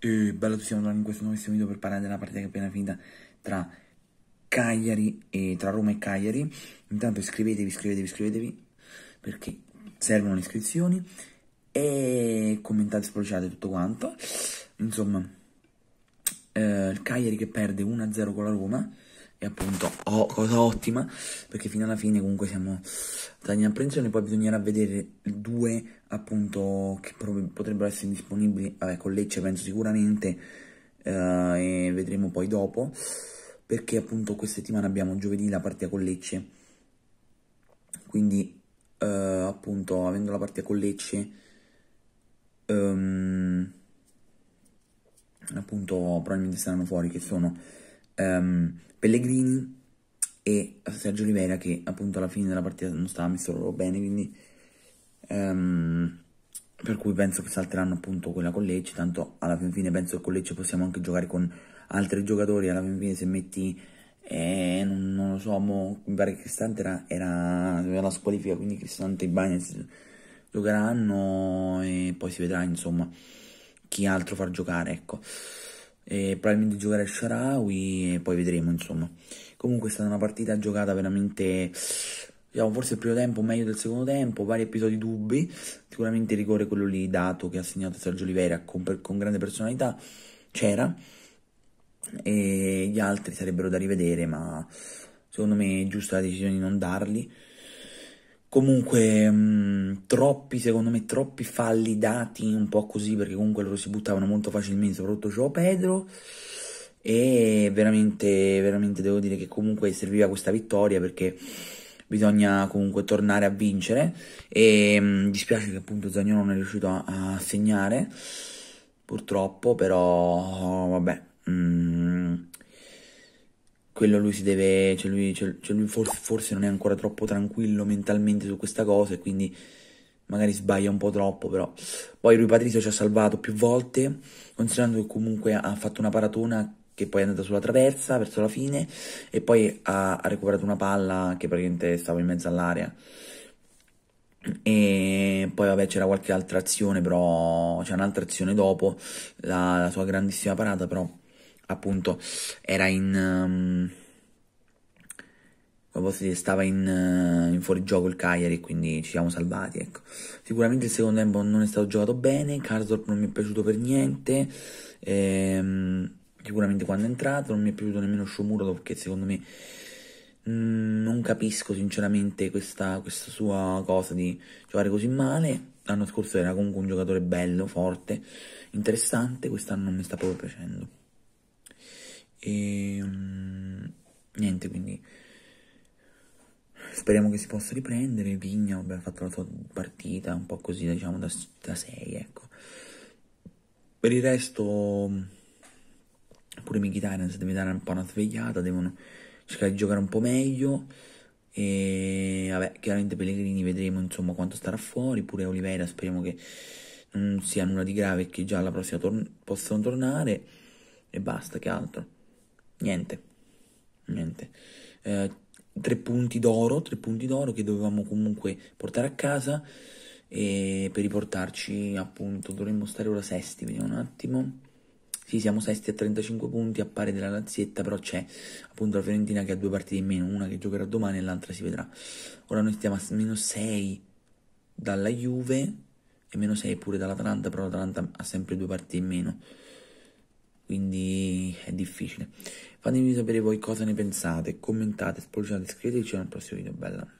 E bello, ci siamo trovati in questo nuovissimo video per parlare della partita che è appena finita tra Cagliari e tra Roma e Cagliari. Intanto iscrivetevi, iscrivetevi, iscrivetevi perché servono le iscrizioni e commentate, spolciate tutto quanto. Insomma, eh, Cagliari che perde 1-0 con la Roma e appunto oh, cosa ottima perché fino alla fine comunque siamo stati in apprensione poi bisognerà vedere due appunto che potrebbero essere disponibili vabbè con Lecce penso sicuramente eh, e vedremo poi dopo perché appunto questa settimana abbiamo giovedì la partita con Lecce quindi eh, appunto avendo la partita con Lecce ehm, appunto probabilmente saranno fuori che sono um, Pellegrini e Sergio Rivera che appunto alla fine della partita non stava messo loro bene, quindi um, per cui penso che salteranno appunto quella con Lecce, tanto alla fin fine penso che con Lecce possiamo anche giocare con altri giocatori, alla fin fine se metti, eh, non, non, lo so, mo, mi pare che Cristante era, era, era la squalifica, quindi Cristante e Bagnez giocheranno e poi si vedrà insomma chi altro far giocare, ecco e probabilmente giocare a Sharawi e poi vedremo insomma. Comunque è stata una partita giocata veramente Diciamo, forse il primo tempo meglio del secondo tempo, vari episodi dubbi, sicuramente il rigore quello lì dato che ha segnato Sergio Oliveira con, per, con grande personalità c'era e gli altri sarebbero da rivedere ma secondo me è giusta la decisione di non darli Comunque, mh, mm, troppi, secondo me, troppi falli dati un po' così, perché comunque loro si buttavano molto facilmente, soprattutto Gio Pedro. E veramente, veramente devo dire che comunque serviva questa vittoria perché bisogna comunque tornare a vincere. E mh, mm, dispiace che appunto Zagnolo non è riuscito a, a segnare, purtroppo, però vabbè. Mh, mm, quello lui si deve, cioè lui, cioè, cioè, lui forse, forse, non è ancora troppo tranquillo mentalmente su questa cosa e quindi magari sbaglia un po' troppo però. Poi lui Patrizio ci ha salvato più volte, considerando che comunque ha fatto una paratona che poi è andata sulla traversa verso la fine e poi ha, ha recuperato una palla che praticamente stava in mezzo all'area. E poi vabbè c'era qualche altra azione però, c'è un'altra azione dopo, la, la sua grandissima parata però appunto era in... Um, stava in, uh, in fuorigioco il Cagliari, quindi ci siamo salvati, ecco. Sicuramente il secondo tempo non è stato giocato bene, Karsdorp non mi è piaciuto per niente, ehm, sicuramente quando è entrato non mi è piaciuto nemmeno Shomuro perché secondo me mm, non capisco sinceramente questa, questa, sua cosa di giocare così male. L'anno scorso era comunque un giocatore bello, forte, interessante, quest'anno non mi sta proprio piacendo. E um, niente, quindi speriamo che si possa riprendere. Vigna, vabbè, ha fatto la sua partita un po' così, diciamo, da, 6, ecco. Per il resto, pure Mkhitaryan si deve dare un po' una svegliata, devono cercare di giocare un po' meglio. E vabbè, chiaramente Pellegrini vedremo insomma quanto starà fuori, pure Oliveira speriamo che non sia nulla di grave e che già la prossima tor- possano tornare e basta, che altro niente, niente. Eh, tre punti d'oro, tre punti d'oro che dovevamo comunque portare a casa e per riportarci appunto dovremmo stare ora sesti, vediamo un attimo. Sì, siamo sesti a 35 punti, a pari della Lazietta, però c'è appunto la Fiorentina che ha due partite in meno, una che giocherà domani e l'altra si vedrà. Ora noi stiamo a meno 6 dalla Juve e meno 6 pure dall'Atalanta, però l'Atalanta ha sempre due partite in meno. Quindi difficile. Fatemi sapere voi cosa ne pensate, commentate, spolciate, iscrivetevi al prossimo video, bella.